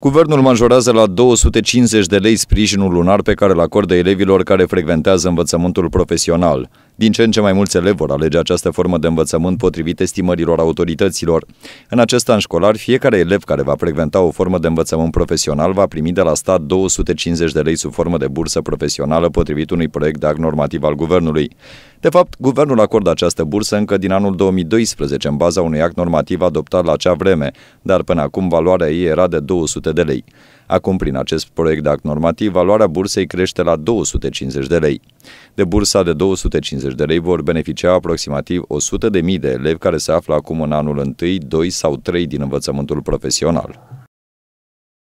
Guvernul majorează la 250 de lei sprijinul lunar pe care îl acordă elevilor care frecventează învățământul profesional. Din ce în ce mai mulți elevi vor alege această formă de învățământ potrivit estimărilor autorităților. În acest an școlar, fiecare elev care va frecventa o formă de învățământ profesional va primi de la stat 250 de lei sub formă de bursă profesională potrivit unui proiect de act normativ al Guvernului. De fapt, Guvernul acordă această bursă încă din anul 2012 în baza unui act normativ adoptat la acea vreme, dar până acum valoarea ei era de 200 de lei. Acum, prin acest proiect de act normativ, valoarea bursei crește la 250 de lei. De bursa de 250 de lei vor beneficia aproximativ 100.000 de elevi care se află acum în anul 1, 2 sau 3 din învățământul profesional.